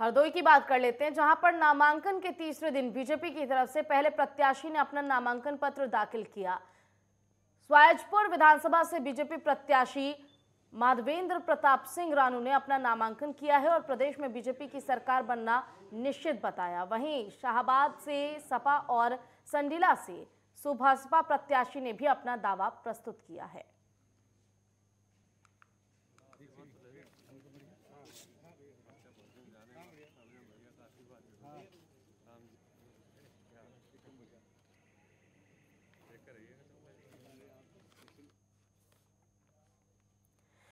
हरदोई की बात कर लेते हैं जहां पर नामांकन के तीसरे दिन बीजेपी की तरफ से पहले प्रत्याशी ने अपना नामांकन पत्र दाखिल किया स्वायजपुर विधानसभा से बीजेपी प्रत्याशी माधवेंद्र प्रताप सिंह रानू ने अपना नामांकन किया है और प्रदेश में बीजेपी की सरकार बनना निश्चित बताया वहीं शाहबाद से सपा और संडीला से सुभाषपा प्रत्याशी ने भी अपना दावा प्रस्तुत किया है